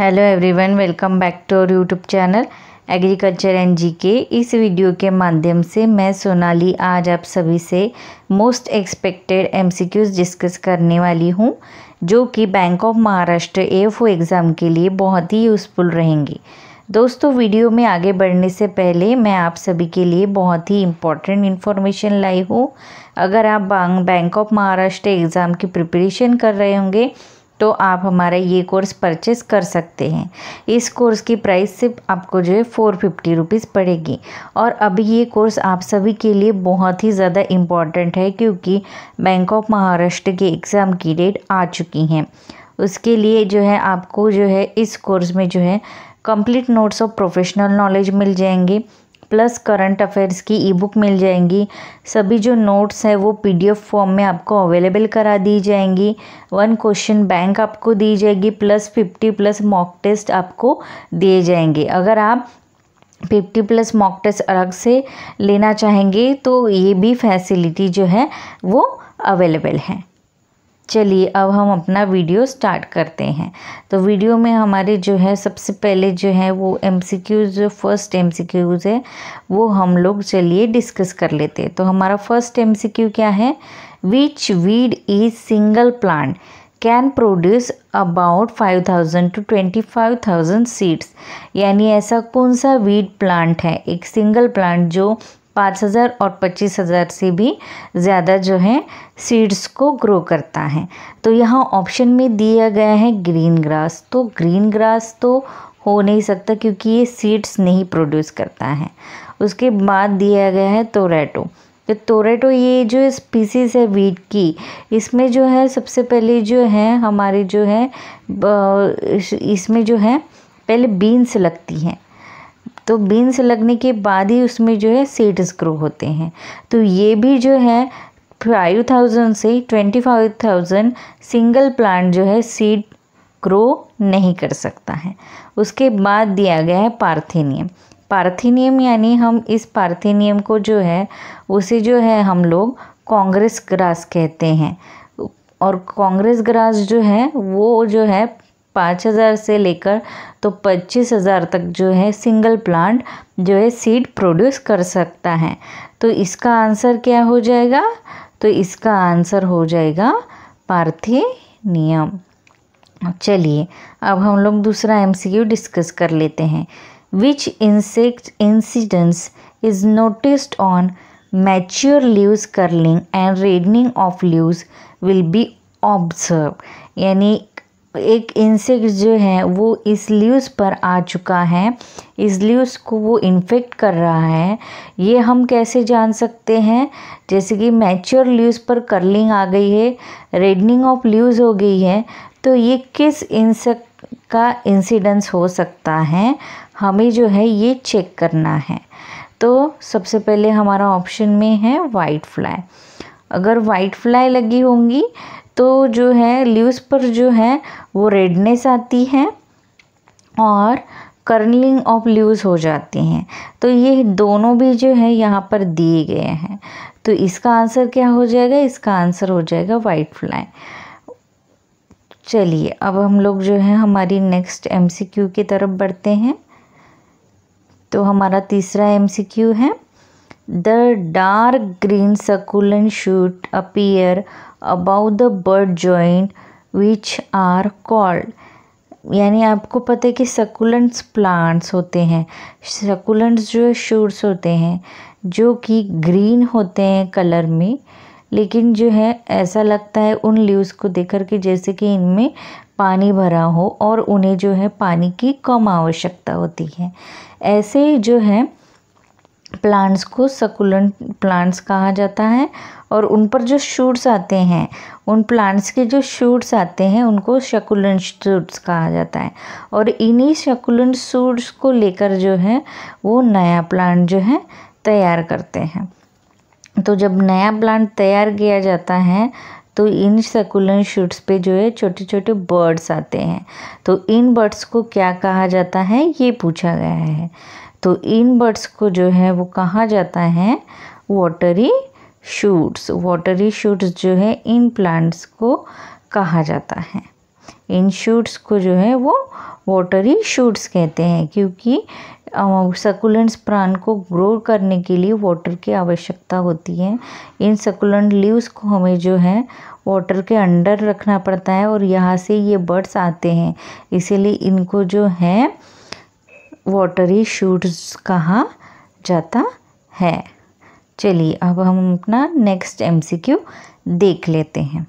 Hello everyone welcome back to our YouTube channel agriculture and के इस video के माध्यम से मैं सोनाली आज आप सभी से मोस्ट एक्सपेक्टेड एमसीक्यूज डिस्कस करने वाली हूँ जो कि Bank of Maharashtra F exam के लिए बहुत ही यूज़फुल रहेंगे दोस्तों वीडियो में आगे बढ़ने से पहले मैं आप सभी के लिए बहुत ही इम्पॉर्टेंट इन्फॉर्मेशन लाई हूँ अगर आप बैंक ऑफ महाराष्ट्र एग्ज़ाम की प्रिपरेशन कर रहे होंगे तो आप हमारा ये कोर्स परचेस कर सकते हैं इस कोर्स की प्राइस सिर्फ आपको जो है फ़ोर फिफ्टी रुपीज़ पड़ेगी और अभी ये कोर्स आप सभी के लिए बहुत ही ज़्यादा इम्पॉर्टेंट है क्योंकि बैंक ऑफ महाराष्ट्र के एग्ज़ाम की डेट आ चुकी हैं उसके लिए जो है आपको जो है इस कोर्स में जो है complete notes of professional knowledge मिल जाएंगे प्लस करंट अफेयर्स की ई बुक मिल जाएंगी सभी जो नोट्स हैं वो पीडीएफ फॉर्म में आपको अवेलेबल करा दी जाएंगी वन क्वेश्चन बैंक आपको दी जाएगी plus fifty plus mock test आपको दिए जाएंगे अगर आप फिफ्टी प्लस मॉक टेस्ट अलग से लेना चाहेंगे तो ये भी फैसिलिटी जो है वो अवेलेबल है चलिए अब हम अपना वीडियो स्टार्ट करते हैं तो वीडियो में हमारे जो है सबसे पहले जो है वो एमसीक्यूज़ जो फर्स्ट एमसीक्यूज़ है वो हम लोग चलिए डिस्कस कर लेते हैं तो हमारा फर्स्ट एमसीक्यू क्या है which weed is single plant can produce about five thousand to twenty five thousand seeds यानी ऐसा कौन सा वीड प्लांट है एक सिंगल प्लांट जो पाँच हज़ार और पच्चीस हज़ार से भी ज़्यादा जो है सीड्स को ग्रो करता है तो यहाँ ऑप्शन में दिया गया है ग्रीन ग्रास तो ग्रीन ग्रास तो हो नहीं सकता क्योंकि ये सीड्स नहीं प्रोड्यूस करता है उसके बाद दिया गया है टोरेटो तो टोरेटो ये जो स्पीसीज है वीट की इसमें जो है सबसे पहले जो है हमारे जो है इसमें जो है पहले बीन्स लगती हैं तो बीन्स लगने के बाद ही उसमें जो है सीड्स ग्रो होते हैं तो ये भी जो है फाइव थाउजेंड से twenty five thousand single plant जो है सीड ग्रो नहीं कर सकता है उसके बाद दिया गया है पार्थेनियम पार्थेनियम यानी हम इस पार्थेनियम को जो है उसे जो है हम लोग कांग्रेस ग्रास कहते हैं और कांग्रेस ग्रास जो है वो जो है पाँच हज़ार से लेकर तो पच्चीस हज़ार तक जो है सिंगल प्लांट जो है सीड प्रोड्यूस कर सकता है तो इसका आंसर क्या हो जाएगा तो इसका आंसर हो जाएगा पार्थिनियम चलिए अब हम लोग दूसरा एमसीक्यू डिस्कस कर लेते हैं which insect incidence is noticed on mature leaves curling and reddening of leaves will be observe यानी एक इंसेक्ट जो है वो इस लीव्स पर आ चुका है इस लीव्स को वो इन्फेक्ट कर रहा है ये हम कैसे जान सकते हैं जैसे कि मैच्योर लीव्स पर कर्लिंग आ गई है रेडनिंग ऑफ लीव्स हो गई है तो ये किस इंसेक्ट का इंसिडेंस हो सकता है हमें जो है ये चेक करना है तो सबसे पहले हमारा ऑप्शन में है वाइट फ्लाई अगर वाइट फ्लाई लगी होंगी तो जो है लीव्स पर जो है वो रेडनेस आती है और कर्लिंग ऑफ लीव्स हो जाती हैं तो ये दोनों भी जो है यहाँ पर दिए गए हैं तो इसका आंसर क्या हो जाएगा इसका आंसर हो जाएगा वाइट फ्लाई चलिए अब हम लोग जो है हमारी नेक्स्ट एमसीक्यू की तरफ बढ़ते हैं तो हमारा तीसरा एमसीक्यू है the dark green succulent shoot appear above the bud joint which are called यानी आपको पता है कि सकुलेंट्स प्लांट्स होते हैं सकुलेंट्स जो है शूट्स होते हैं जो कि ग्रीन होते हैं कलर में लेकिन जो है ऐसा लगता है उन लीव्स को देख कर के जैसे कि इनमें पानी भरा हो और उन्हें जो है पानी की कम आवश्यकता होती है ऐसे जो है प्लांट्स को सकुलेंट प्लांट्स कहा जाता है और उन पर जो शूट्स आते हैं उन प्लांट्स के जो शूट्स आते हैं उनको शकुलेंट शूट्स कहा जाता है और इन्हीं शकुलेंट शूट्स को लेकर जो है वो नया प्लांट जो है तैयार करते हैं तो जब नया प्लांट तैयार किया जाता है तो इन सकुलेंट शूट्स पे जो है छोटे छोटे बर्ड्स आते हैं तो इन बर्ड्स को क्या कहा जाता है ये पूछा गया है तो इन बर्ड्स को जो है वो कहा जाता है वाटरी शूट्स वाटरी शूट्स जो है इन प्लांट्स को कहा जाता है इन शूट्स को जो है वो वाटरी शूट्स कहते हैं क्योंकि सकुलेंट्स प्राण को ग्रो करने के लिए वाटर की आवश्यकता होती है इन सकुलेंट लीव्स को हमें जो है वाटर के अंडर रखना पड़ता है और यहाँ से ये बर्ड्स आते हैं इसीलिए इनको जो है वाटरी शूट्स कहा जाता है चलिए अब हम अपना नेक्स्ट एमसीक्यू देख लेते हैं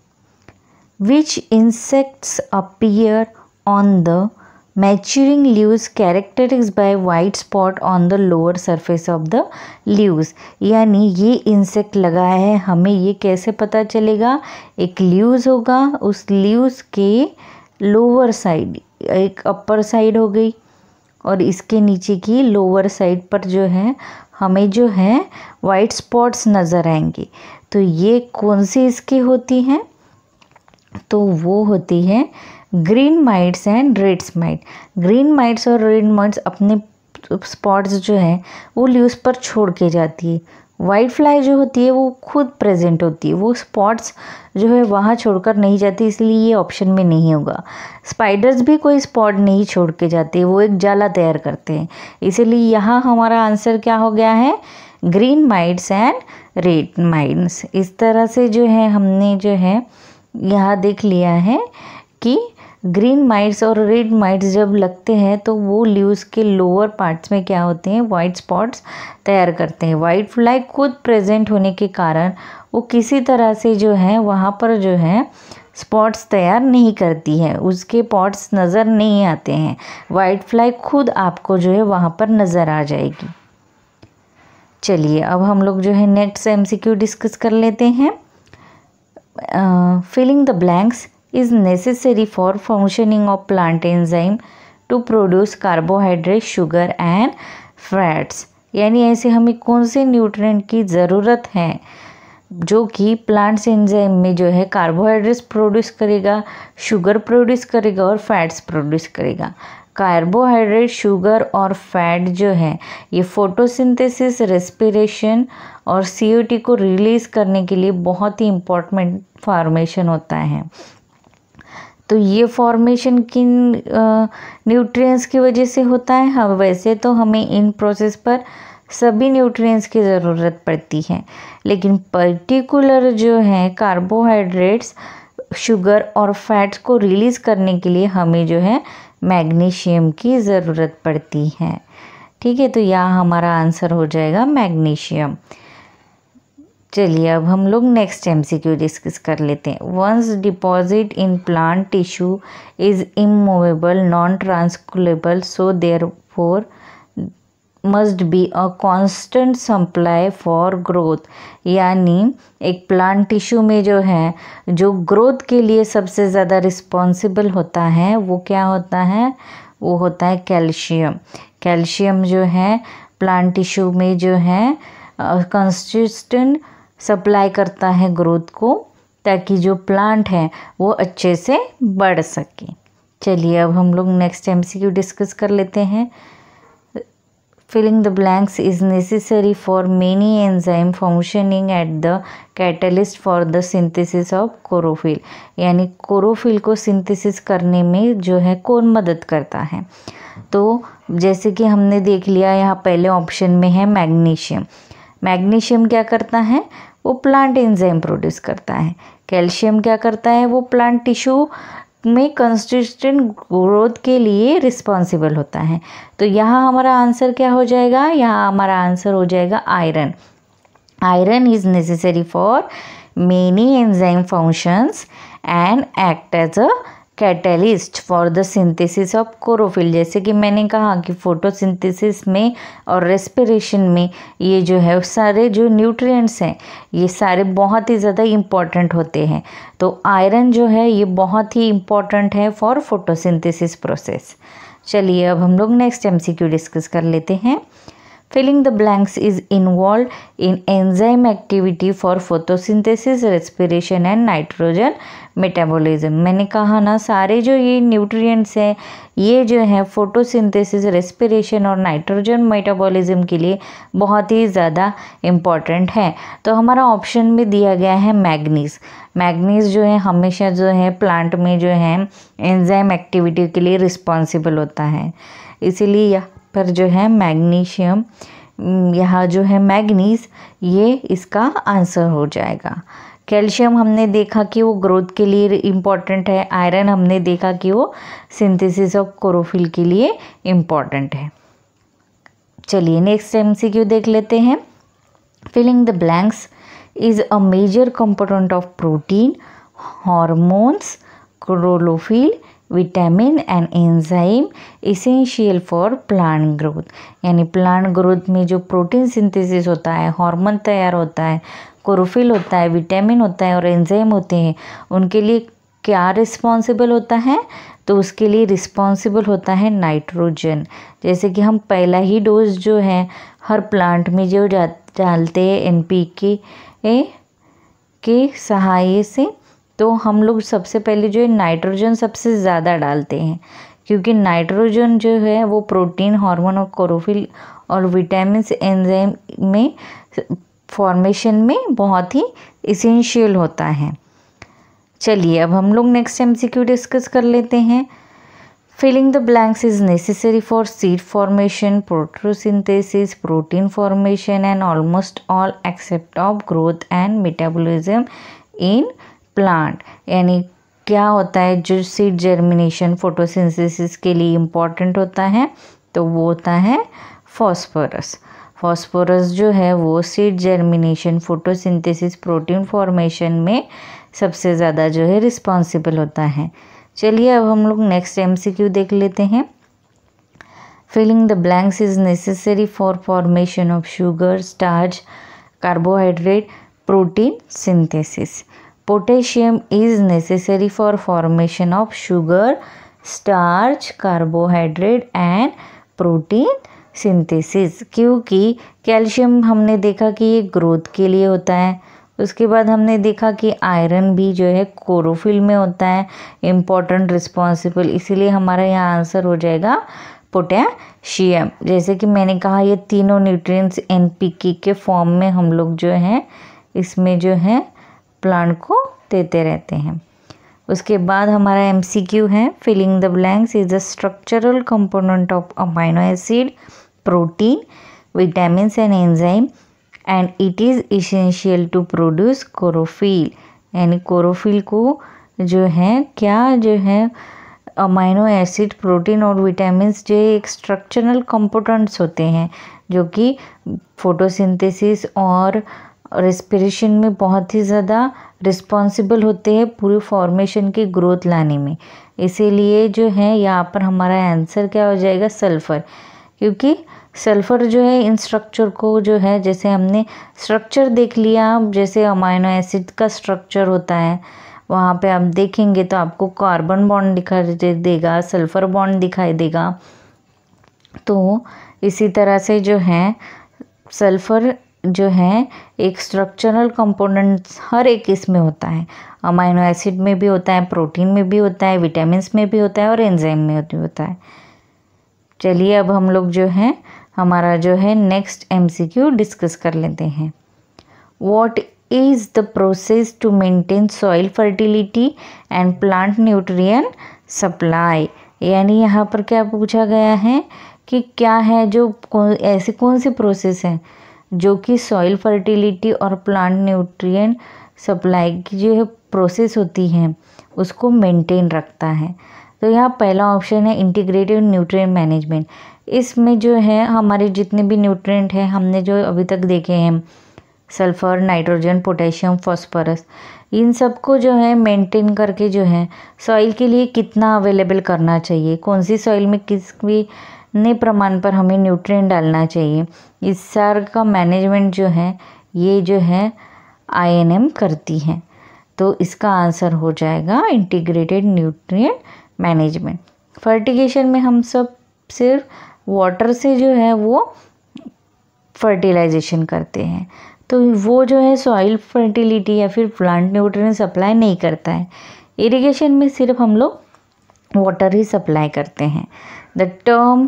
which insects appear on the maturing leaves characterized by white spot on the lower surface of the leaves यानी ये इंसेक्ट लगा है हमें ये कैसे पता चलेगा एक लीव्स होगा उस लीव्स के लोअर साइड एक अपर साइड हो गई और इसके नीचे की लोअर साइड पर जो है हमें जो है वाइट स्पॉट्स नज़र आएंगे तो ये कौन सी इसकी होती हैं तो वो होती है green mites and reds mite green mites और रेड माइट्स अपने स्पॉट्स जो हैं वो ल्यूज पर छोड़ के जाती है वाइट फ्लाई जो होती है वो खुद प्रेजेंट होती है वो स्पॉट्स जो है वहाँ छोड़कर नहीं जाती इसलिए ये ऑप्शन में नहीं होगा स्पाइडर्स भी कोई स्पॉट नहीं छोड़ के जाते वो एक जाला तैयार करते हैं इसीलिए यहाँ हमारा आंसर क्या हो गया है green mites and red mites इस तरह से जो है हमने जो है यहाँ देख लिया है कि ग्रीन माइट्स और रेड माइट्स जब लगते हैं तो वो लीव्स के लोअर पार्ट्स में क्या होते हैं वाइट स्पॉट्स तैयार करते हैं वाइट फ्लाई खुद प्रेजेंट होने के कारण वो किसी तरह से जो है वहाँ पर जो है स्पॉट्स तैयार नहीं करती है उसके पॉट्स नज़र नहीं आते हैं वाइट फ्लाई खुद आपको जो है वहाँ पर नज़र आ जाएगी चलिए अब हम लोग जो है नेक्स्ट एम डिस्कस कर लेते हैं filling the blanks is necessary for functioning of plant enzyme to produce carbohydrate, sugar and fats. यानी ऐसे हमें कौन से न्यूट्रिएंट की ज़रूरत है जो कि प्लांट्स एंजाइम में जो है कार्बोहाइड्रेट्स प्रोड्यूस करेगा शुगर प्रोड्यूस करेगा और फैट्स प्रोड्यूस करेगा कार्बोहाइड्रेट शुगर और फैट जो है ये फोटोसिंथेसिस रेस्पिरेशन और सी को रिलीज़ करने के लिए बहुत ही इम्पोर्टेंट फॉर्मेशन होता है तो ये फॉर्मेशन किन न्यूट्रिएंट्स की वजह से होता है हम हाँ, वैसे तो हमें इन प्रोसेस पर सभी न्यूट्रिएंट्स की ज़रूरत पड़ती है लेकिन पर्टिकुलर जो है कार्बोहाइड्रेट्स शुगर और फैट्स को रिलीज़ करने के लिए हमें जो है मैग्नीशियम की ज़रूरत पड़ती है ठीक है तो यह हमारा आंसर हो जाएगा मैग्नीशियम चलिए अब हम लोग next M C Q discuss कर लेते हैं once deposit in plant tissue is immovable non translocatable so therefore must be a constant supply for growth यानी एक प्लांट टिश्यू में जो है जो ग्रोथ के लिए सबसे ज़्यादा रिस्पॉन्सिबल होता है वो क्या होता है वो होता है कैल्शियम कैल्शियम जो है प्लांट टिश्यू में जो है कंसिस्टेंट सप्लाई करता है ग्रोथ को ताकि जो प्लांट है वो अच्छे से बढ़ सके चलिए अब हम लोग next M C Q discuss कर लेते हैं filling the blanks is necessary for many enzyme functioning at the catalyst for the synthesis of chlorophyll यानी कोरोफिल को सिंथेसिस करने में जो है कौन मदद करता है तो जैसे कि हमने देख लिया यहाँ पहले ऑप्शन में है मैग्नीशियम मैग्नीशियम क्या करता है वो प्लांट एंजाइम प्रोड्यूस करता है कैल्शियम क्या करता है वो प्लांट टिश्यू में कंसिस्टेंट ग्रोथ के लिए रिस्पॉन्सिबल होता है तो यहाँ हमारा आंसर क्या हो जाएगा यहाँ हमारा आंसर हो जाएगा iron iron is necessary for many enzyme functions and act as a catalyst for the synthesis of chlorophyll जैसे कि मैंने कहा कि फोटोसिंथेसिस में और रेस्पिरेशन में ये जो है सारे जो न्यूट्रिएंट्स हैं ये सारे बहुत ही ज़्यादा इम्पॉर्टेंट होते हैं तो आयरन जो है ये बहुत ही इम्पॉर्टेंट है फॉर फोटोसिंथेसिस प्रोसेस चलिए अब हम लोग नेक्स्ट एमसीक्यू डिस्कस कर लेते हैं Filling the blanks is involved in enzyme activity for photosynthesis, respiration and nitrogen metabolism मैंने कहा ना सारे जो ये nutrients हैं ये जो है photosynthesis respiration और nitrogen metabolism के लिए बहुत ही ज़्यादा important है तो हमारा option में दिया गया है मैग्नीस मैग्नीज जो है हमेशा जो है प्लांट में जो है एंजाइम एक्टिविटी के लिए रिस्पॉन्सिबल होता है इसीलिए पर जो है मैग्नीशियम यहाँ जो है मैग्नीज ये इसका आंसर हो जाएगा कैल्शियम हमने देखा कि वो ग्रोथ के लिए इम्पॉर्टेंट है आयरन हमने देखा कि वो सिंथेसिस ऑफ क्लोरोफिल के लिए इम्पॉर्टेंट है चलिए नेक्स्ट एम सी क्यू देख लेते हैं filling the blanks is a major component of protein hormones chlorophyll vitamin and enzyme essential for plant growth यानी प्लांट ग्रोथ में जो प्रोटीन सिंथेसिस होता है हार्मोन तैयार होता है क्लोरोफिल होता है विटामिन होता है और एंजाइम होते हैं उनके लिए क्या रिस्पॉन्सिबल होता है तो उसके लिए रिस्पॉन्सिबल होता है नाइट्रोजन जैसे कि हम पहला ही डोज जो है हर प्लांट में जो डालते हैं एन पी के सहाय से तो हम लोग सबसे पहले जो है नाइट्रोजन सबसे ज़्यादा डालते हैं क्योंकि नाइट्रोजन जो है वो प्रोटीन हार्मोन और क्लोरोफिल और विटामिन एंजाइम में फॉर्मेशन में बहुत ही इसेंशियल होता है चलिए अब हम लोग नेक्स्ट एम डिस्कस कर लेते हैं filling the blanks is necessary for seed formation photosynthesis protein formation and almost all except of growth and metabolism in plant यानी क्या होता है जो सीड जर्मिनेशन फोटोसिंथेसिस के लिए इम्पॉर्टेंट होता है तो वो होता है फॉस्फोरस फॉस्फोरस जो है वो seed germination photosynthesis protein formation में सबसे ज़्यादा जो है रिस्पॉन्सिबल होता है चलिए अब हम लोग नेक्स्ट एमसीक्यू देख लेते हैं filling the blanks is necessary for formation of sugar starch carbohydrate protein synthesis potassium is necessary for formation of sugar starch carbohydrate and protein synthesis क्योंकि कैल्शियम हमने देखा कि ये ग्रोथ के लिए होता है उसके बाद हमने देखा कि आयरन भी जो है कोरोफिल में होता है इम्पॉर्टेंट रिस्पॉन्सिबल इसीलिए हमारा यहाँ आंसर हो जाएगा पोटेशियम जैसे कि मैंने कहा ये तीनों न्यूट्रिएंट्स एनपीके के फॉर्म में हम लोग जो हैं इसमें जो है प्लांट को देते रहते हैं उसके बाद हमारा एम है filling the blanks is the structural component of amino acid protein vitamin and enzyme and it is essential to produce chlorophyll यानी कोरोफिल को जो है क्या जो है अमाइनो एसिड प्रोटीन और विटामिन जो एक स्ट्रक्चरल कंपोनेंट्स होते हैं जो कि फोटोसिंथेसिस और और एस्पिरेशन में बहुत ही ज़्यादा रिस्पॉन्सिबल होते हैं पूरे फॉर्मेशन की ग्रोथ लाने में इसीलिए जो है यहाँ पर हमारा आंसर क्या हो जाएगा सल्फ़र क्योंकि सल्फ़र जो है इन स्ट्रक्चर को जो है जैसे हमने स्ट्रक्चर देख लिया जैसे अमाइनो एसिड का स्ट्रक्चर होता है वहाँ पे आप देखेंगे तो आपको कार्बन बॉन्ड दिखाई दे देगा सल्फ़र बॉन्ड दिखाई देगा तो इसी तरह से जो है सल्फ़र जो है एक स्ट्रक्चरल कंपोनेंट्स हर एक इसमें होता है अमाइनो एसिड में भी होता है प्रोटीन में भी होता है विटामिन में भी होता है और एंजाइम में भी होता है चलिए अब हम लोग जो है हमारा जो है नेक्स्ट एम डिस्कस कर लेते हैं what is the process to maintain soil fertility and plant nutrient supply यानी यहाँ पर क्या पूछा गया है कि क्या है जो कौन ऐसी कौन सी प्रोसेस है जो कि सॉइल फर्टिलिटी और प्लांट न्यूट्रिएंट सप्लाई की जो है प्रोसेस होती है उसको मेंटेन रखता है तो यहाँ पहला ऑप्शन है इंटीग्रेटेड न्यूट्रिएंट मैनेजमेंट इसमें जो है हमारे जितने भी न्यूट्रिएंट हैं हमने जो अभी तक देखे हैं सल्फ़र नाइट्रोजन पोटेशियम फॉस्फरस इन सबको जो है मेंटेन करके जो है सॉइल के लिए कितना अवेलेबल करना चाहिए कौन सी सॉइल में किस भी कितने प्रमाण पर हमें न्यूट्रिएंट डालना चाहिए इस सार का मैनेजमेंट जो है ये जो है आईएनएम करती है तो इसका आंसर हो जाएगा इंटीग्रेटेड न्यूट्रिएंट मैनेजमेंट फर्टिगेशन में हम सब सिर्फ वाटर से जो है वो फर्टिलाइजेशन करते हैं तो वो जो है सॉइल फर्टिलिटी या फिर प्लांट न्यूट्रिएंट सप्लाई नहीं करता है इरिगेशन में सिर्फ हम लोग वाटर ही सप्लाई करते हैं the term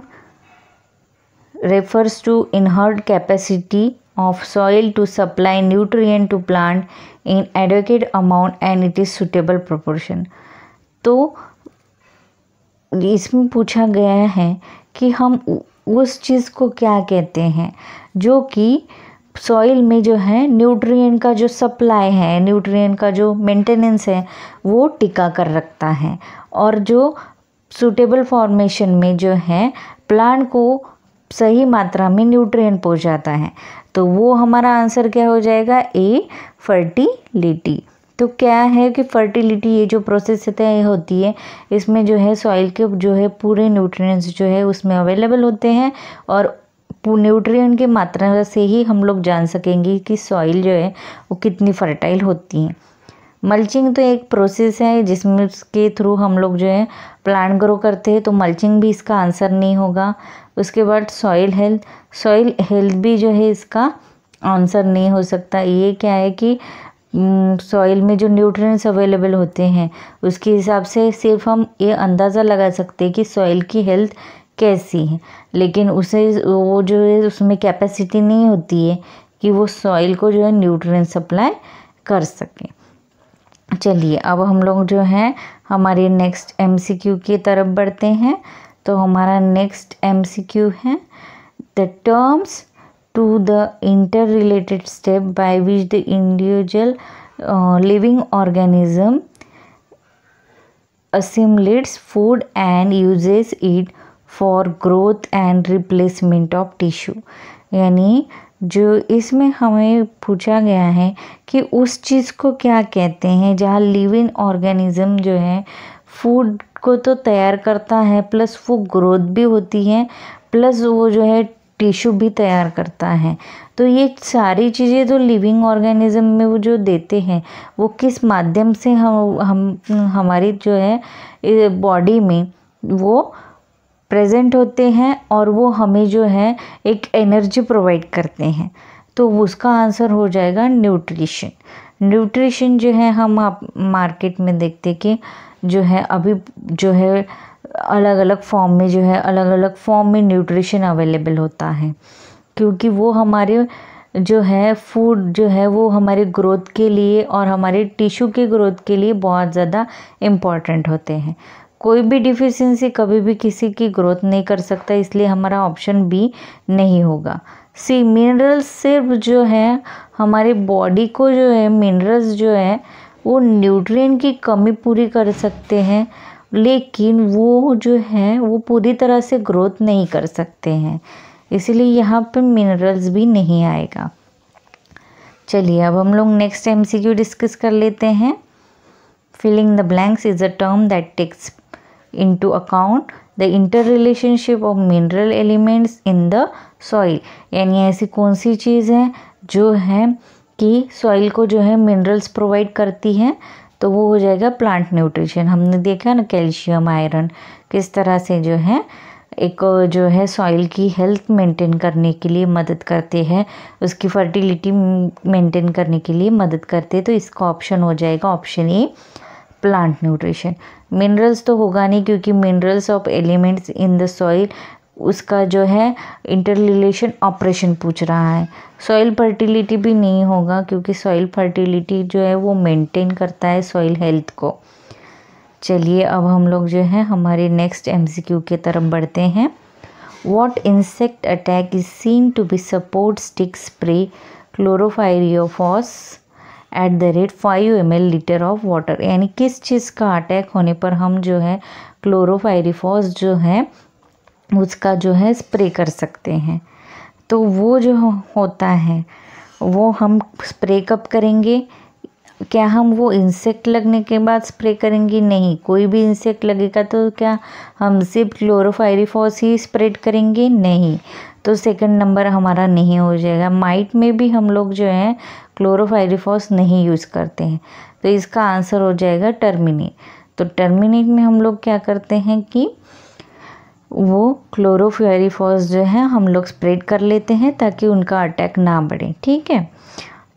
refers to inherent capacity of soil to supply nutrient to plant in adequate amount and it is suitable proportion तो इसमें पूछा गया है कि हम उस चीज़ को क्या कहते हैं जो कि सॉइल में जो है न्यूट्रिएंट का जो सप्लाई है न्यूट्रिएंट का जो मेंटेनेंस है वो टिका कर रखता है और जो सूटेबल फॉर्मेशन में जो है प्लांट को सही मात्रा में न्यूट्रिएंट पहुंचाता है तो वो हमारा आंसर क्या हो जाएगा ए फर्टिलिटी तो क्या है कि फर्टिलिटी ये जो प्रोसेस होता है होती है इसमें जो है सॉइल के जो है पूरे न्यूट्रिएंट्स जो है उसमें अवेलेबल होते हैं और न्यूट्रिएंट की मात्रा से ही हम लोग जान सकेंगे कि सॉइल जो है वो कितनी फर्टाइल होती है मल्चिंग तो एक प्रोसेस है जिसमें उसके थ्रू हम लोग जो है प्लांट ग्रो करते हैं तो मल्चिंग भी इसका आंसर नहीं होगा उसके बाद सॉइल हेल्थ सॉइल हेल्थ भी जो है इसका आंसर नहीं हो सकता ये क्या है कि सॉइल में जो न्यूट्रिएंट्स अवेलेबल होते हैं उसके हिसाब से सिर्फ हम ये अंदाज़ा लगा सकते हैं कि सॉइल की हेल्थ कैसी है लेकिन उसे वो जो है उसमें कैपेसिटी नहीं होती है कि वो सॉइल को जो है न्यूट्रिएंट सप्लाई कर सकें चलिए अब हम लोग जो हैं हमारे नेक्स्ट एमसीक्यू की तरफ बढ़ते हैं तो हमारा नेक्स्ट एमसीक्यू है the terms to the inter related step by which the individual living organism assimilates food and uses it for growth and replacement of tissue यानी जो इसमें हमें पूछा गया है कि उस चीज़ को क्या कहते हैं जहाँ लिविंग ऑर्गेनिज़म जो है फूड को तो तैयार करता है प्लस वो ग्रोथ भी होती है प्लस वो जो है टिश्यू भी तैयार करता है तो ये सारी चीज़ें जो लिविंग ऑर्गेनिज़म में वो जो देते हैं वो किस माध्यम से हम हम हमारी जो है बॉडी में वो प्रेजेंट होते हैं और वो हमें जो है एक एनर्जी प्रोवाइड करते हैं तो उसका आंसर हो जाएगा न्यूट्रिशन न्यूट्रिशन जो है हम आप मार्केट में देखते कि जो है अभी जो है अलग अलग फॉर्म में जो है अलग अलग फॉर्म में न्यूट्रिशन अवेलेबल होता है क्योंकि वो हमारे जो है फूड जो है वो हमारे ग्रोथ के लिए और हमारे टिश्यू के ग्रोथ के लिए बहुत ज़्यादा इम्पॉर्टेंट होते हैं कोई भी डिफिशियंसी कभी भी किसी की ग्रोथ नहीं कर सकता इसलिए हमारा ऑप्शन बी नहीं होगा सी मिनरल्स सिर्फ जो है हमारे बॉडी को जो है मिनरल्स जो है वो न्यूट्रिएंट की कमी पूरी कर सकते हैं लेकिन वो जो है वो पूरी तरह से ग्रोथ नहीं कर सकते हैं इसलिए यहाँ पे मिनरल्स भी नहीं आएगा चलिए अब हम लोग नेक्स्ट एमसीक्यू डिस्कस कर लेते हैं filling the blanks is a term that takes into account the interrelationship of mineral elements in the soil यानी ऐसी कौन सी चीज़ है जो है कि सॉइल को जो है मिनरल्स प्रोवाइड करती हैं तो वो हो जाएगा प्लांट न्यूट्रिशन हमने देखा ना कैल्शियम आयरन किस तरह से जो है एक जो है सॉइल की हेल्थ मेंटेन करने के लिए मदद करते हैं उसकी फर्टिलिटी मेंटेन करने के लिए मदद करते हैं तो इसका ऑप्शन हो जाएगा option A plant nutrition minerals तो होगा नहीं क्योंकि minerals of elements in the soil उसका जो है रिलेशन ऑपरेशन पूछ रहा है सॉइल फर्टिलिटी भी नहीं होगा क्योंकि सॉइल फर्टिलिटी जो है वो मेंटेन करता है सॉइल हेल्थ को चलिए अब हम लोग जो है हमारे नेक्स्ट एमसीक्यू के तरफ बढ़ते हैं what insect attack is seen to be support stick spray chlorpyrifos at the rate five M L litre of water यानी किस चीज़ का अटैक होने पर हम जो है क्लोरोफायरिफॉस जो है उसका जो है स्प्रे कर सकते हैं तो वो जो होता है वो हम स्प्रे कब करेंगे क्या हम वो इंसेक्ट लगने के बाद स्प्रे करेंगे नहीं कोई भी इंसेक्ट लगेगा तो क्या हम सिर्फ क्लोरोफायरिफॉस ही स्प्रेड करेंगे नहीं तो सेकंड नंबर हमारा नहीं हो जाएगा माइट में भी हम लोग जो है क्लोरोफायरिफॉस नहीं यूज़ करते हैं तो इसका आंसर हो जाएगा टर्मिनेट तो टर्मिनेट में हम लोग क्या करते हैं कि वो क्लोरोफायरिफॉस जो है हम लोग स्प्रेड कर लेते हैं ताकि उनका अटैक ना बढ़े ठीक है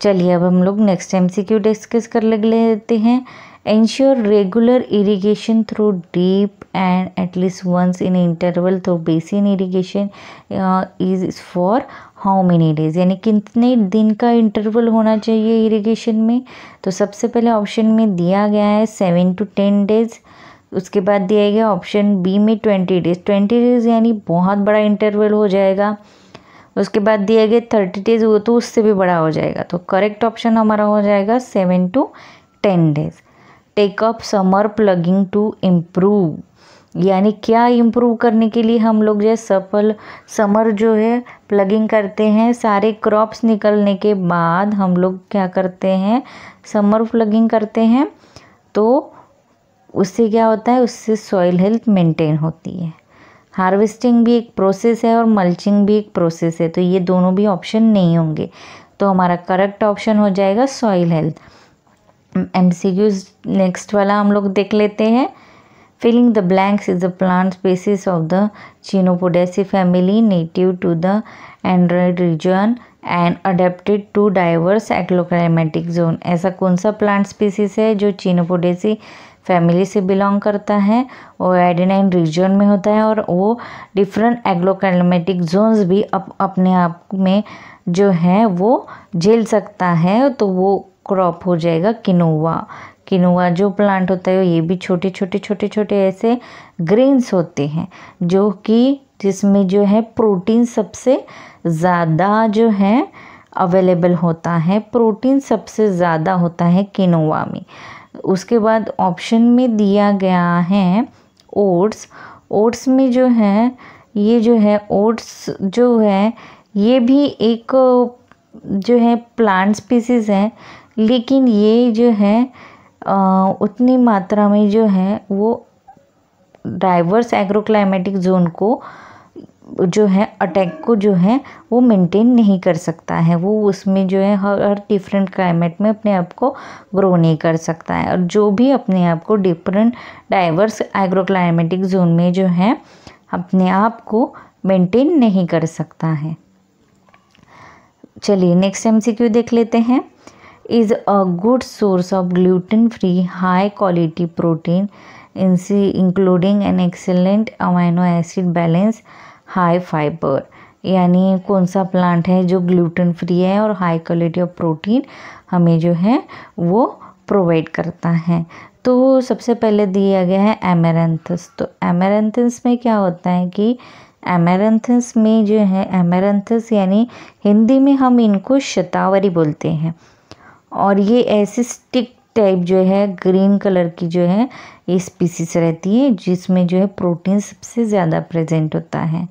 चलिए अब हम लोग नेक्स्ट एम से क्यों डिस्कस कर लेते हैं ensure regular irrigation through deep and at least once in interval interval basin irrigation is for how many days यानी कितने दिन का इंटरवल होना चाहिए इरिगेशन में तो सबसे पहले ऑप्शन में दिया गया है सेवन टू टेन डेज़ उसके बाद दिया गया ऑप्शन बी में ट्वेंटी डेज़ ट्वेंटी डेज़ यानी बहुत बड़ा इंटरवल हो जाएगा उसके बाद दिया गया थर्टी डेज़ वो तो उससे भी बड़ा हो जाएगा तो करेक्ट ऑप्शन हमारा हो जाएगा seven to ten days take up summer ploughing to improve यानी क्या इम्प्रूव करने के लिए हम लोग जो है सफल समर जो है प्लगिंग करते हैं सारे क्रॉप्स निकलने के बाद हम लोग क्या करते हैं समर प्लगिंग करते हैं तो उससे क्या होता है उससे सॉइल हेल्थ मेंटेन होती है हार्वेस्टिंग भी एक प्रोसेस है और मल्चिंग भी एक प्रोसेस है तो ये दोनों भी ऑप्शन नहीं होंगे तो हमारा करेक्ट ऑप्शन हो जाएगा सॉइल हेल्थ एम नेक्स्ट वाला हम लोग देख लेते हैं Filling the blanks is the plant species of the Chinopodaceae family native to the Android region and adapted to diverse agroclimatic zone ऐसा कौन सा प्लांट स्पीसीज है जो चीनोपोडेसी फैमिली से बिलोंग करता है वो एडेनाइन रीजन में होता है और वो डिफरेंट एग्लोक्लाइमेटिक जोन्स भी अप, अपने आप में जो है वो झेल सकता है तो वो क्रॉप हो जाएगा किनोवा किनुआ जो प्लांट होता है ये भी छोटे छोटे छोटे छोटे ऐसे ग्रेन्स होते हैं जो कि जिसमें जो है प्रोटीन सबसे ज़्यादा जो है अवेलेबल होता है प्रोटीन सबसे ज़्यादा होता है किनोवा में उसके बाद ऑप्शन में दिया गया है ओट्स ओट्स में जो है ये जो है ओट्स जो है ये भी एक जो है प्लांट स्पीसीज़ है लेकिन ये जो है उतनी मात्रा में जो है वो डाइवर्स एग्रो क्लाइमेटिक जोन को जो है अटैक को जो है वो मेंटेन नहीं कर सकता है वो उसमें जो है हर हर डिफरेंट क्लाइमेट में अपने आप को ग्रो नहीं कर सकता है और जो भी अपने आप को different diverse agro climatic zone में जो है अपने आप को मेंटेन नहीं कर सकता है चलिए नेक्स्ट एमसीक्यू देख लेते हैं is a good source of gluten-free high-quality protein including an excellent amino acid balance high fiber यानी कौन सा प्लांट है जो ग्लूटेन फ्री है और हाई क्वालिटी ऑफ प्रोटीन हमें जो है वो प्रोवाइड करता है तो सबसे पहले दिया गया है एमेरेंथस तो एमेरेंथस में क्या होता है कि एमेरेंथस में जो है एमेरेंथस यानी हिंदी में हम इनको शतावरी बोलते हैं और ये ऐसे स्टिक टाइप जो है ग्रीन कलर की जो है ये स्पीसीस रहती है जिसमें जो है प्रोटीन सबसे ज़्यादा प्रेजेंट होता है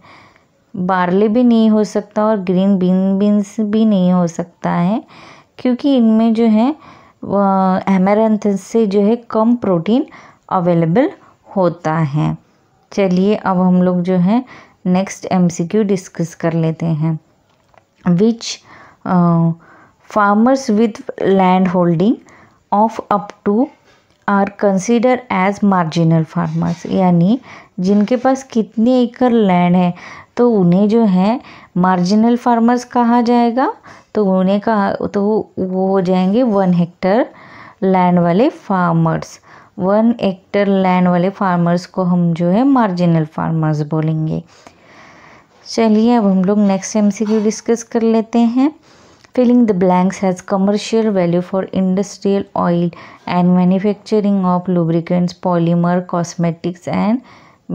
बार्ले भी नहीं हो सकता और ग्रीन बीन बीन्स भी नहीं हो सकता है क्योंकि इनमें जो है एमरथ से जो है कम प्रोटीन अवेलेबल होता है चलिए अब हम लोग जो है नेक्स्ट एमसीक्यू डिस्कस कर लेते हैं which farmers with holding of up to are consider as marginal farmers यानी जिनके पास कितने एकड़ लैंड है तो उन्हें जो है मार्जिनल फार्मर्स कहा जाएगा तो उन्हें कहा तो वो हो जाएंगे वन हेक्टर लैंड वाले फार्मर्स वन हेक्टर लैंड वाले फार्मर्स को हम जो है मार्जिनल फार्मर्स बोलेंगे चलिए अब हम लोग नेक्स्ट एमसीक्यू डिस्कस कर लेते हैं Filling the blanks has commercial value for industrial oil and manufacturing of lubricants, polymer, cosmetics and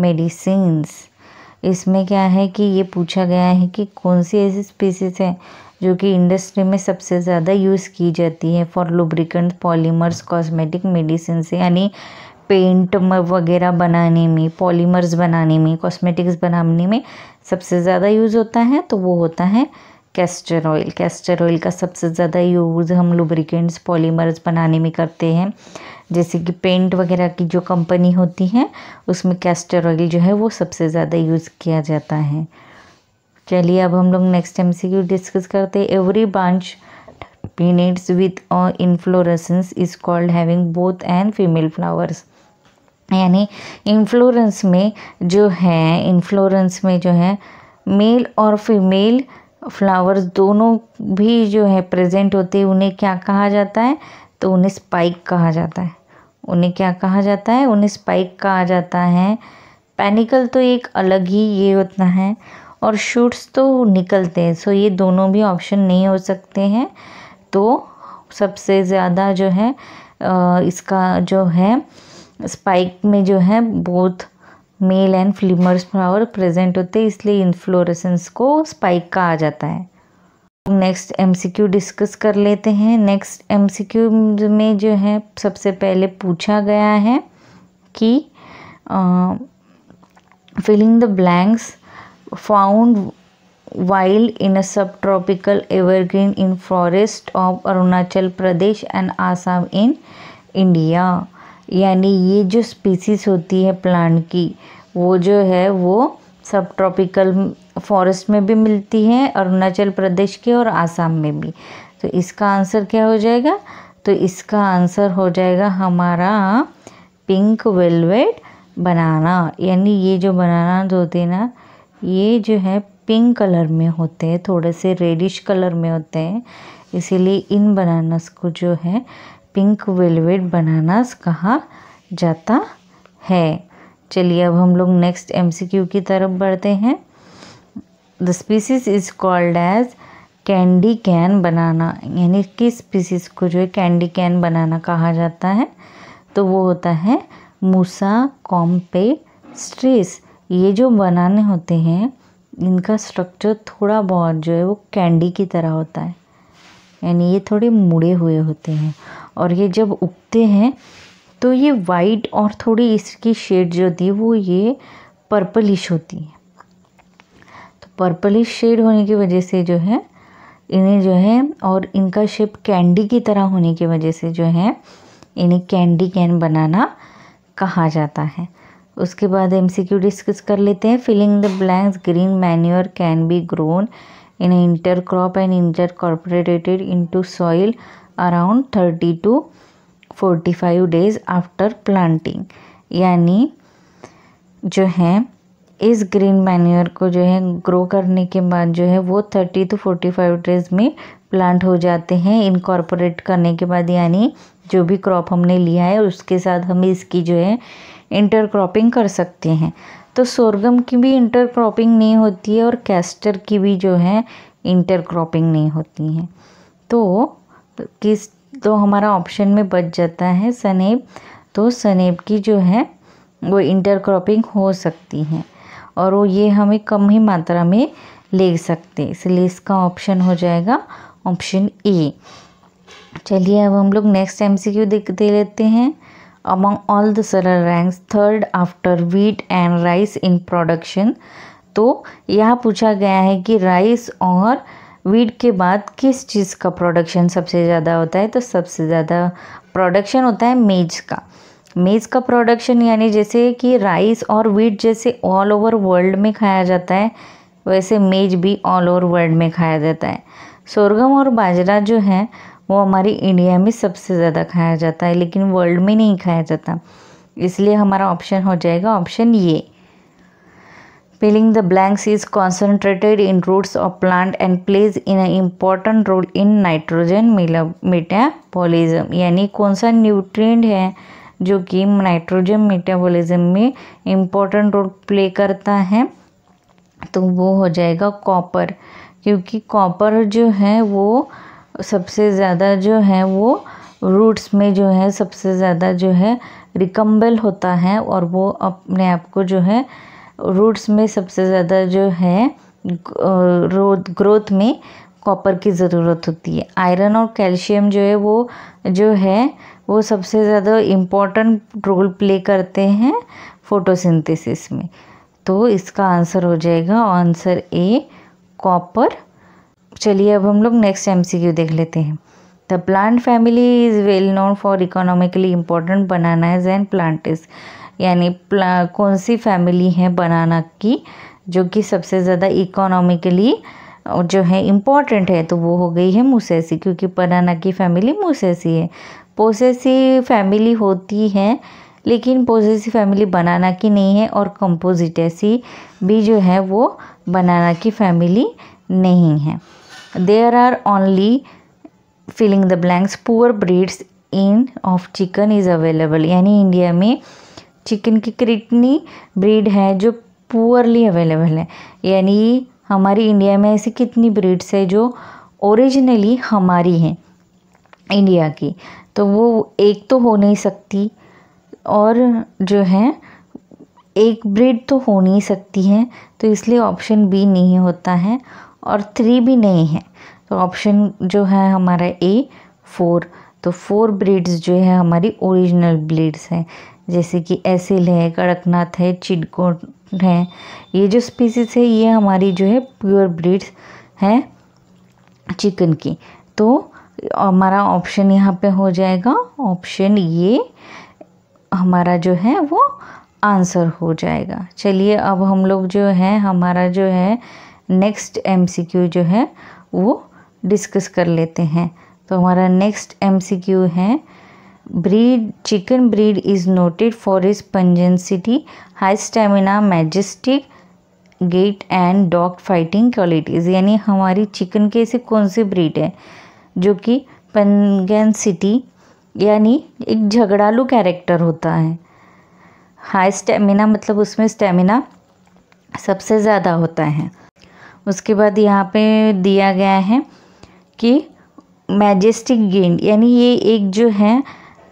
medicines. इसमें क्या है कि ये पूछा गया है कि कौन सी ऐसी स्पीसीज हैं जो कि इंडस्ट्री में सबसे ज़्यादा यूज़ की जाती है for lubricant polymers cosmetic medicine से यानी पेंट वगैरह बनाने में पॉलीमर्स बनाने में कॉस्मेटिक्स बनाने में सबसे ज़्यादा यूज़ होता है तो वो होता है कैस्टर ऑयल कैस्टर ऑयल का सबसे ज़्यादा यूज़ हम लुब्रिकेंट्स पॉलीमर्स बनाने में करते हैं जैसे कि पेंट वगैरह की जो कंपनी होती है उसमें कैस्टर ऑयल जो है वो सबसे ज़्यादा यूज़ किया जाता है चलिए अब हम लोग नेक्स्ट एम सी डिस्कस करते हैं every branch peanuts with inflorescence is called having both and female flowers यानी इन्फ्लोरेंस में जो है इन्फ्लोरेंस में जो है मेल और फीमेल फ्लावर्स दोनों भी जो है प्रेजेंट होते हैं उन्हें क्या कहा जाता है तो उन्हें स्पाइक कहा जाता है उन्हें क्या कहा जाता है उन्हें स्पाइक कहा जाता है पैनिकल तो एक अलग ही ये होता है और शूट्स तो निकलते हैं सो ये दोनों भी ऑप्शन नहीं हो सकते हैं तो सबसे ज़्यादा जो है इसका जो है स्पाइक में जो है both male and female flower present होते हैं इसलिए इन्फ्लोरेसेंस को स्पाइक का आ जाता है नेक्स्ट एमसीक्यू डिस्कस कर लेते हैं नेक्स्ट एमसीक्यू में जो है सबसे पहले पूछा गया है कि filling the blanks found wild in a subtropical evergreen in forest of Arunachal Pradesh and Assam in India यानी ये जो स्पीसीज होती है प्लांट की वो जो है वो सब ट्रॉपिकल फॉरेस्ट में भी मिलती हैं अरुणाचल प्रदेश के और आसाम में भी तो इसका आंसर क्या हो जाएगा तो इसका आंसर हो जाएगा हमारा पिंक वेलवेट बनाना यानी ये जो बनाना होते हैं ना ये जो है पिंक कलर में होते हैं थोड़े से रेडिश कलर में होते हैं इसीलिए इन बनानास को जो है पिंक वेलवेट बनानास कहा जाता है चलिए अब हम लोग नेक्स्ट एमसीक्यू की तरफ बढ़ते हैं the species is called as candy can banana यानी किस स्पीसीज को जो है कैंडी कैन बनाना कहा जाता है तो वो होता है मूसा स्ट्रेस ये जो बनाने होते हैं इनका स्ट्रक्चर थोड़ा बहुत जो है वो कैंडी की तरह होता है यानी ये थोड़े मुड़े हुए होते हैं और ये जब उगते हैं तो ये वाइट और थोड़ी इसकी शेड जो होती है वो ये पर्पलिश होती है तो पर्पलिश शेड होने की वजह से जो है इन्हें जो है और इनका शेप कैंडी की तरह होने की वजह से जो है इन्हें कैंडी कैन बनाना कहा जाता है उसके बाद एम सी क्यू डिस्कस कर लेते हैं filling the blanks green manure can be grown in intercrop and incorporated into soil around thirty to forty five days after planting यानी जो है इस ग्रीन मैन्यर को जो है ग्रो करने के बाद जो है वो thirty to forty five days में प्लांट हो जाते हैं इनकॉर्पोरेट करने के बाद यानी जो भी क्रॉप हमने लिया है उसके साथ हम इसकी जो है इंटर क्रॉपिंग कर सकते हैं तो सोरगम की भी इंटर क्रॉपिंग नहीं होती है और कैस्टर की भी जो है इंटर क्रॉपिंग नहीं होती है तो किस तो हमारा ऑप्शन में बच जाता है सनेब तो सनेब की जो है वो इंटरक्रॉपिंग हो सकती है और वो ये हमें कम ही मात्रा में ले सकते इसलिए इसका ऑप्शन हो जाएगा ऑप्शन ए चलिए अब हम लोग नेक्स्ट एम सी क्यू दे लेते हैं among all the cereal ranks third after wheat and rice in production तो यह पूछा गया है कि राइस और वीट के बाद किस चीज़ का प्रोडक्शन सबसे ज़्यादा होता है तो सबसे ज़्यादा प्रोडक्शन होता है मेज का मेज का प्रोडक्शन यानी जैसे कि राइस और वीट जैसे ऑल ओवर वर्ल्ड में खाया जाता है वैसे मेज भी ऑल ओवर वर्ल्ड में खाया जाता है सोरगम और बाजरा जो है वो हमारी इंडिया में सबसे ज़्यादा खाया जाता है लेकिन वर्ल्ड में नहीं खाया जाता इसलिए हमारा ऑप्शन हो जाएगा ऑप्शन ये Filling the blanks is concentrated in roots of plant and plays in an role in nitrogen nitrogen metabolism यानी कौन सा न्यूट्रिएंट है जो कि नाइट्रोजन मेटाबॉलिज्म में इम्पॉर्टेंट रोल प्ले करता है तो वो हो जाएगा कॉपर क्योंकि कॉपर जो है वो सबसे ज़्यादा जो है वो रूट्स में जो है सबसे ज़्यादा जो है रिकम्बल होता है और वो अपने आप को जो है रूट्स में सबसे ज़्यादा जो है ग्रोथ में कॉपर की ज़रूरत होती है आयरन और कैल्शियम जो है वो जो है वो सबसे ज़्यादा इम्पोर्टेंट रोल प्ले करते हैं फोटोसिंथेसिस में तो इसका आंसर हो जाएगा आंसर ए कॉपर चलिए अब हम लोग नेक्स्ट एमसीक्यू देख लेते हैं the plant family is well known for economically important banana and plant is यानी कौन सी फैमिली है बनाना की जो कि सबसे ज़्यादा इकोनॉमिकली जो है इम्पॉर्टेंट है तो वो हो गई है मुसेसी क्योंकि बनाना की फैमिली मुसेसी है पोसेसी फैमिली होती है लेकिन पोसेसी फैमिली बनाना की नहीं है और कंपोजिटेसी भी जो है वो बनाना की फैमिली नहीं है there are only filling the blanks poor breeds in of chicken is available यानी इंडिया में चिकन की कितनी ब्रीड हैं जो पुअरली अवेलेबल है यानी हमारी इंडिया में ऐसी कितनी ब्रीड्स है जो ओरिजिनली हमारी हैं इंडिया की तो वो एक तो हो नहीं सकती और जो है एक ब्रीड तो हो नहीं सकती है तो इसलिए ऑप्शन बी नहीं होता है और थ्री भी नहीं है तो ऑप्शन जो है हमारा ए फोर तो फोर ब्रीड्स जो है हमारी ओरिजिनल ब्रीड्स हैं जैसे कि एसिल है कड़कनाथ है चिटकोट है ये जो स्पीसीज है ये हमारी जो है प्योर ब्रीड्स हैं चिकन की तो हमारा ऑप्शन यहाँ पे हो जाएगा ऑप्शन ये हमारा जो है वो आंसर हो जाएगा चलिए अब हम लोग जो है हमारा जो है नेक्स्ट एमसीक्यू जो है वो डिस्कस कर लेते हैं तो हमारा नेक्स्ट एमसीक्यू है breed chicken breed is noted for its pungency, high stamina, majestic gait and dog fighting qualities यानी हमारी चिकन के ऐसे कौन से ब्रीड है जो कि पंगन सिटी यानी एक झगड़ालू कैरेक्टर होता है हाई स्टेमिना मतलब उसमें स्टेमिना सबसे ज़्यादा होता है उसके बाद यहाँ पे दिया गया है कि मैजेस्टिक गेंड यानी ये एक जो है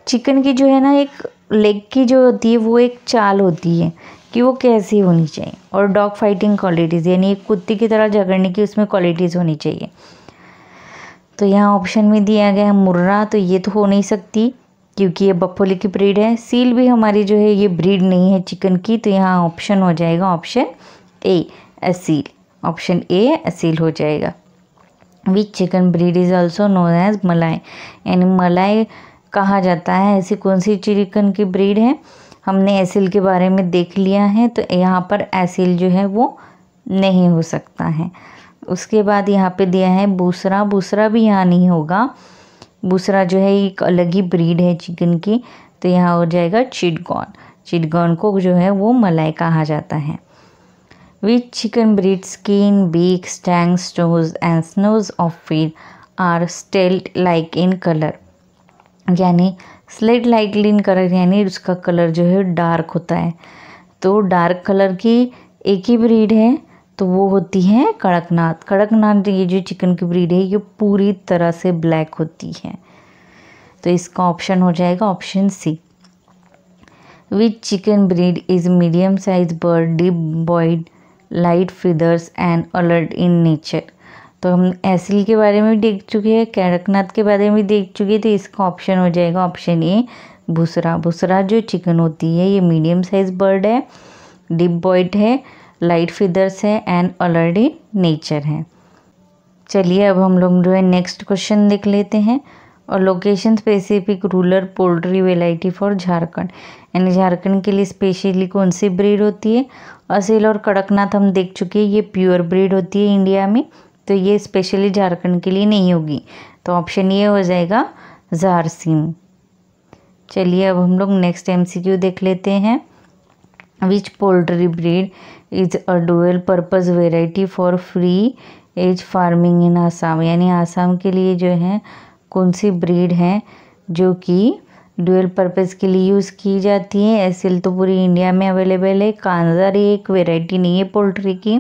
चिकन की जो है ना एक लेग की जो होती है वो एक चाल होती है कि वो कैसी होनी चाहिए और डॉग फाइटिंग क्वालिटीज़ यानी एक कुत्ते की तरह झगड़ने की उसमें क्वालिटीज़ होनी चाहिए तो यहाँ ऑप्शन में दिया गया है मुर्रा तो ये तो हो नहीं सकती क्योंकि ये बफोले की ब्रीड है सील भी हमारी जो है ये ब्रीड नहीं है चिकन की तो यहाँ ऑप्शन हो जाएगा option A Aseel option A Aseel हो जाएगा which chicken breed is also known as Malay यानी मलाई कहा जाता है ऐसी कौन सी चिकन की ब्रीड है हमने एसिल के बारे में देख लिया है तो यहाँ पर एसिल जो है वो नहीं हो सकता है उसके बाद यहाँ पे दिया है बूसरा बूसरा भी यहाँ नहीं होगा बूसरा जो है एक अलग ही ब्रीड है चिकन की तो यहाँ हो जाएगा चिटगॉन चिटगॉन को जो है वो मलाई कहा जाता है which chicken breed skin beak shanks toes and soles of feet are stalled like in colour यानी स्लेट लाइटलिन कलर यानी उसका कलर जो है डार्क होता है तो डार्क कलर की एक ही ब्रीड है तो वो होती है कड़कनाथ कड़कनाथ ये जो चिकन की ब्रीड है ये पूरी तरह से ब्लैक होती है तो इसका ऑप्शन हो जाएगा option C which chicken breed is medium size bird deep bodied light feathers and alert in nature तो हम एसिल के बारे में देख चुके हैं कैरकनाथ के बारे में देख चुके हैं तो इसका ऑप्शन हो जाएगा ऑप्शन ए भूसरा भूसरा जो चिकन होती है ये मीडियम साइज बर्ड है डिप बॉइड है लाइट फिदर्स है एंड इन नेचर है चलिए अब हम लोग जो है नेक्स्ट क्वेश्चन देख लेते हैं और location specific rural poultry variety for Jharkhand यानी झारखंड के लिए स्पेशली कौन सी ब्रीड होती है असेल और कड़कनाथ हम देख चुके हैं ये प्योर ब्रीड होती है इंडिया में तो ये स्पेशली झारखंड के लिए नहीं होगी तो ऑप्शन ये हो जाएगा झारसीम चलिए अब हम लोग नेक्स्ट एमसीक्यू देख लेते हैं which poultry breed is a dual purpose variety for free age farming in Assam यानी आसाम के लिए जो है कौन सी ब्रीड है जो कि डुअल पर्पज़ के लिए यूज़ की जाती है ऐसे तो पूरी इंडिया में अवेलेबल है कांजा एक वेराइटी नहीं है पोल्ट्री की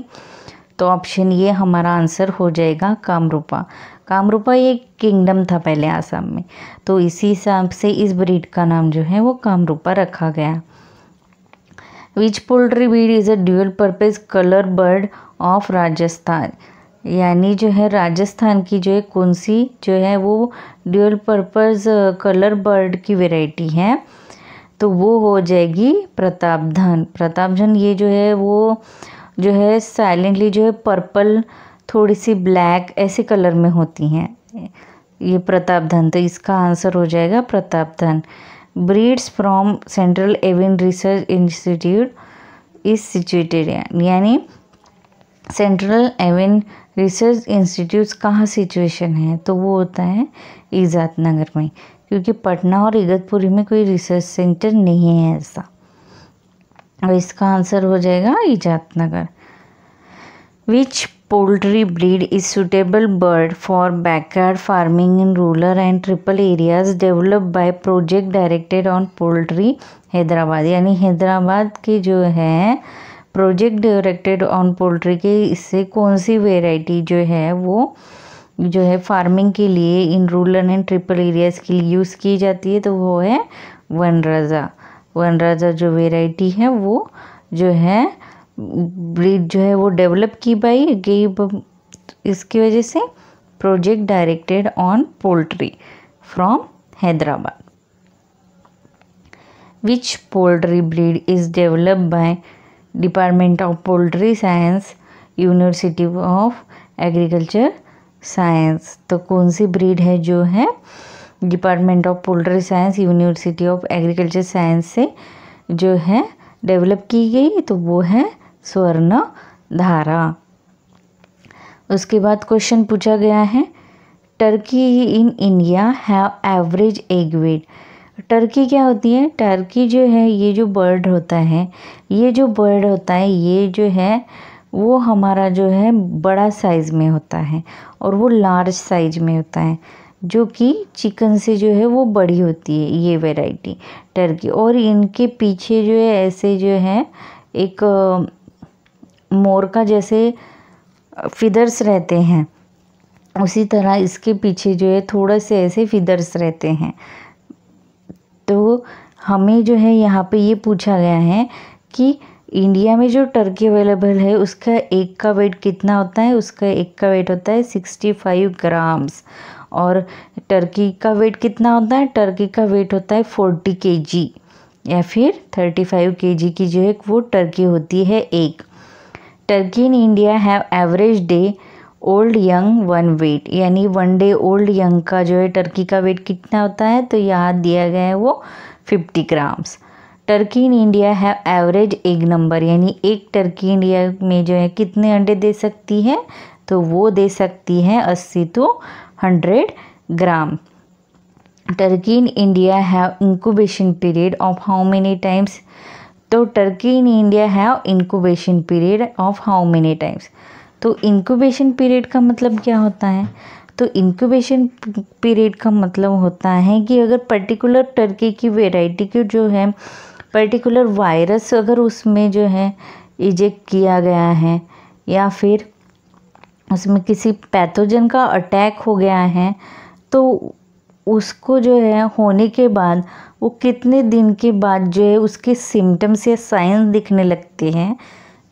तो ऑप्शन ये हमारा आंसर हो जाएगा कामरूपा कामरूपा ये किंगडम था पहले आसाम में तो इसी हिसाब से इस ब्रीड का नाम जो है वो कामरूपा रखा गया which poultry breed is a dual purpose colour bird of Rajasthan यानी जो है राजस्थान की जो है कौन सी जो है वो ड्यूअल पर्पज़ कलर बर्ड की वेराइटी है तो वो हो जाएगी प्रतापधन प्रतापधन ये जो है वो जो है साइलेंटली जो है पर्पल थोड़ी सी ब्लैक ऐसे कलर में होती हैं ये प्रताप धन तो इसका आंसर हो जाएगा Pratap Dhan breeds from central avian research institute is situated यानी सेंट्रल एविन रिसर्च इंस्टीट्यूट कहाँ सिचुएशन है तो वो होता है ईजात नगर में क्योंकि पटना और इगतपुरी में कोई रिसर्च सेंटर नहीं है ऐसा और इसका आंसर हो जाएगा Izatnagar which poultry breed is suitable bird for backyard farming in rural and tribal areas develop by project directorate on poultry Hyderabad यानी हैदराबाद के जो है प्रोजेक्ट डायरेक्टेड ऑन पोल्ट्री के इससे कौन सी वेराइटी जो है वो जो है फार्मिंग के लिए in rural and tribal areas के लिए यूज़ की जाती है तो वो है वन रज़ा वनराजा जो वेराइटी है वो जो है ब्रीड जो है वो डेवलप की बाई गई इसकी वजह से project directorate on poultry from Hyderabad which poultry breed is develop by department of poultry science university of agriculture science तो कौन सी ब्रीड है जो है department of poultry science university of agriculture science से जो है डेवलप की गई तो वो है स्वर्ण धारा उसके बाद क्वेश्चन पूछा गया है turkey in India have average egg weight turkey क्या होती है टर्की जो है ये जो बर्ड होता है ये जो बर्ड होता है ये जो है वो हमारा जो है बड़ा साइज़ में होता है और वो लार्ज साइज में होता है जो कि चिकन से जो है वो बड़ी होती है ये वैरायटी टर्की और इनके पीछे जो है ऐसे जो है एक मोर का जैसे फिदर्स रहते हैं उसी तरह इसके पीछे जो है थोड़ा से ऐसे फिदर्स रहते हैं तो हमें जो है यहाँ पे ये पूछा गया है कि इंडिया में जो टर्की अवेलेबल है उसका एक का वेट कितना होता है उसका एक का वेट होता है सिक्सटी फाइव ग्राम्स और टर्की का वेट कितना होता है टर्की का वेट होता है फोर्टी के जी या फिर थर्टी फाइव के जी की जो है वो टर्की होती है एक turkey in India have average day old young one weight यानी वन डे ओल्ड यंग का जो है टर्की का वेट कितना होता है तो यहाँ दिया गया है वो fifty grams turkey in India है एवरेज एग नंबर यानी एक टर्की इंडिया में जो है कितने अंडे दे सकती है तो वो दे सकती है अस्सी टू तो hundred gram turkey in india have incubation period of how many times तो turkey in India have incubation period of how many times तो इंक्यूबेशन पीरियड का मतलब क्या होता है तो इंक्यूबेशन पीरियड का मतलब होता है कि अगर पर्टिकुलर टर्की की वेराइटी की जो है पर्टिकुलर वायरस अगर उसमें जो है इजेक्ट किया गया है या फिर उसमें किसी पैथोजन का अटैक हो गया है तो उसको जो है होने के बाद वो कितने दिन के बाद जो है उसके सिम्टम्स या साइंस दिखने लगते हैं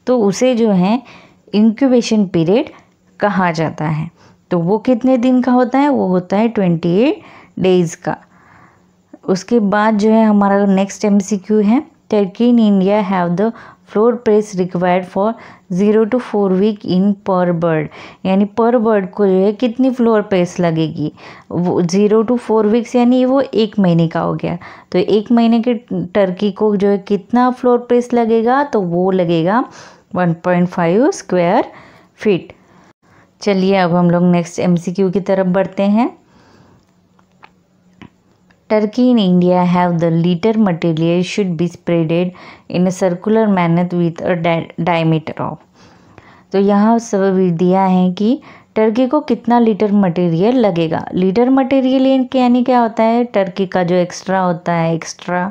तो उसे जो है इंक्यूबेशन पीरियड कहा जाता है तो वो कितने दिन का होता है वो होता है ट्वेंटी एट डेज़ का उसके बाद जो है हमारा नेक्स्ट एम है turkey in India have the floor प्रेस required for zero to four week in per bird यानी पर बर्ड को जो है कितनी फ्लोर प्रेस लगेगी वो ज़ीरो टू फोर वीक्स यानी वो एक महीने का हो गया तो एक महीने के टर्की को जो है कितना फ्लोर प्रेस लगेगा तो वो लगेगा one point five square feet चलिए अब हम लोग नेक्स्ट एम की तरफ बढ़ते हैं Turkey in India have the litter material should be spreaded in a circular manner with a diameter of तो यहाँ सब दिया है कि टर्की को कितना लीटर मटेरियल लगेगा लीटर मटेरियल यानी क्या होता है टर्की का जो एक्स्ट्रा होता है एक्स्ट्रा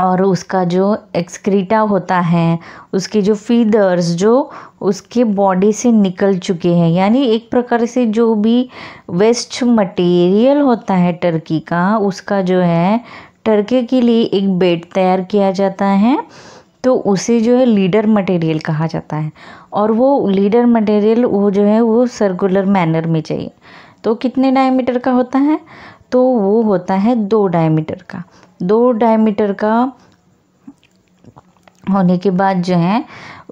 और उसका जो एक्सक्रीटा होता है उसके जो फीदर्स जो उसके बॉडी से निकल चुके हैं यानी एक प्रकार से जो भी वेस्ट मटेरियल होता है टर्की का उसका जो है टर्की के लिए एक बेड तैयार किया जाता है तो उसे जो है लीडर मटेरियल कहा जाता है और वो लीडर मटेरियल वो जो है वो सर्कुलर मैनर में चाहिए तो कितने डायमीटर का होता है तो वो होता है दो डायमीटर का दो डायमीटर का होने के बाद जो है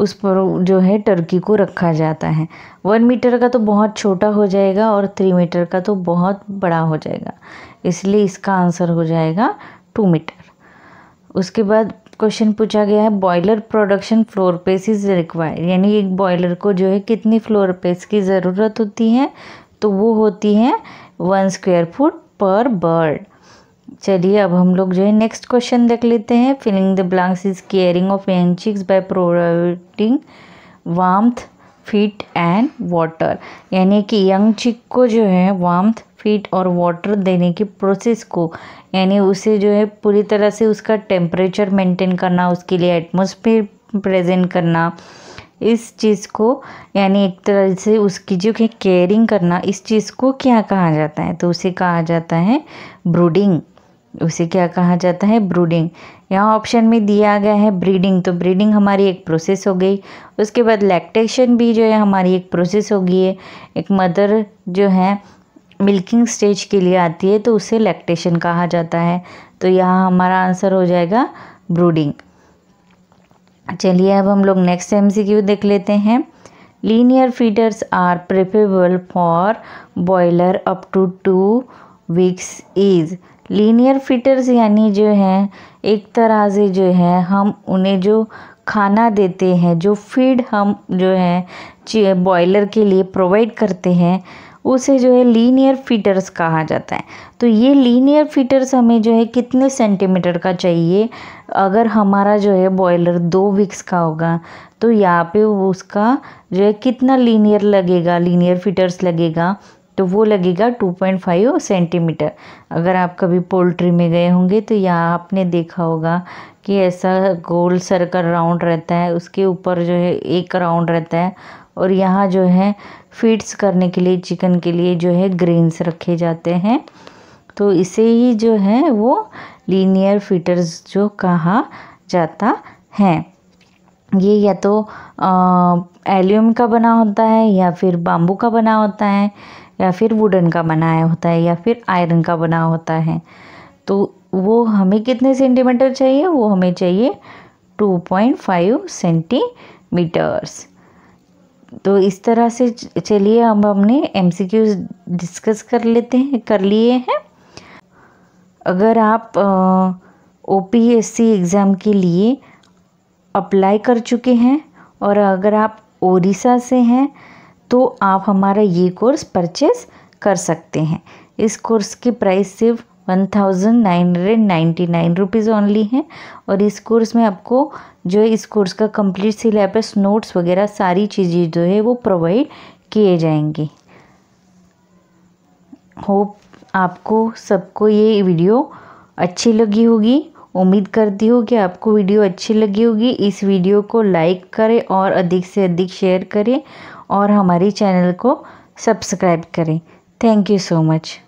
उस पर जो है टर्की को रखा जाता है वन मीटर का तो बहुत छोटा हो जाएगा और थ्री मीटर का तो बहुत बड़ा हो जाएगा इसलिए इसका आंसर हो जाएगा टू मीटर उसके बाद क्वेश्चन पूछा गया है broiler production floor space is required यानी एक बॉयलर को जो है कितनी फ्लोर पेस की ज़रूरत होती है तो वो होती है one square foot per bird चलिए अब हम लोग जो है नेक्स्ट क्वेश्चन देख लेते हैं filling the blanks is caring of young chicks by providing warmth feed and water यानी कि यंग चिक को जो है वार्म्थ फिट और वाटर देने की प्रोसेस को यानी उसे जो है पूरी तरह से उसका टेम्परेचर मेंटेन करना उसके लिए एटमोसफियर प्रेजेंट करना इस चीज़ को यानी एक तरह से उसकी जो केयरिंग करना इस चीज़ को क्या कहा जाता है तो उसे कहा जाता है ब्रूडिंग उसे क्या कहा जाता है ब्रूडिंग यहाँ ऑप्शन में दिया गया है ब्रीडिंग तो ब्रीडिंग हमारी एक प्रोसेस हो गई उसके बाद लैक्टेशन भी जो है हमारी एक प्रोसेस हो गई है एक मदर जो है मिल्किंग स्टेज के लिए आती है तो उसे लैक्टेशन कहा जाता है तो यहाँ हमारा आंसर हो जाएगा ब्रूडिंग चलिए अब हम लोग नेक्स्ट एमसीक्यू देख लेते हैं linear feeders are preferable for broiler up to two weeks is linear feeders यानी जो हैं एक तरह से जो है हम उन्हें जो खाना देते हैं जो फीड हम जो है बॉयलर के लिए प्रोवाइड करते हैं उसे जो है लीनियर फीटर्स कहा जाता है तो ये लीनियर फीटर्स हमें जो है कितने सेंटीमीटर का चाहिए अगर हमारा जो है बॉयलर दो वीक्स का होगा तो यहाँ पे उसका जो है कितना लीनियर लगेगा लीनियर फीटर्स लगेगा तो वो लगेगा 2.5 सेंटीमीटर अगर आप कभी पोल्ट्री में गए होंगे तो यहाँ आपने देखा होगा कि ऐसा गोल सर्कल राउंड रहता है उसके ऊपर जो है एक राउंड रहता है और यहाँ जो है फीड्स करने के लिए चिकन के लिए जो है ग्रेन्स रखे जाते हैं तो इसे ही जो है वो लीनियर फीटर्स जो कहा जाता है ये या तो एल्यूम का बना होता है या फिर बाम्बू का बना होता है या फिर वुडन का बनाया होता है या फिर आयरन का बना होता है तो वो हमें कितने सेंटीमीटर चाहिए वो हमें चाहिए 2.5 सेंटीमीटर्स तो इस तरह से चलिए हम हमने एम डिस्कस कर लेते हैं कर लिए हैं अगर आप O P S C exam के लिए अप्लाई कर चुके हैं और अगर आप ओडिशा से हैं तो आप हमारा ये कोर्स परचेस कर सकते हैं इस कोर्स की प्राइस सिर्फ one thousand nine hundred ninety nine rupees only हैं और इस कोर्स में आपको जो है इस कोर्स का कंप्लीट सिलेबस नोट्स वगैरह सारी चीज़ें जो है वो प्रोवाइड किए जाएंगे होप आपको सबको ये वीडियो अच्छी लगी होगी उम्मीद करती हूँ कि आपको वीडियो अच्छी लगी होगी इस वीडियो को लाइक करें और अधिक से अधिक शेयर करें और हमारे चैनल को सब्सक्राइब करें थैंक यू सो मच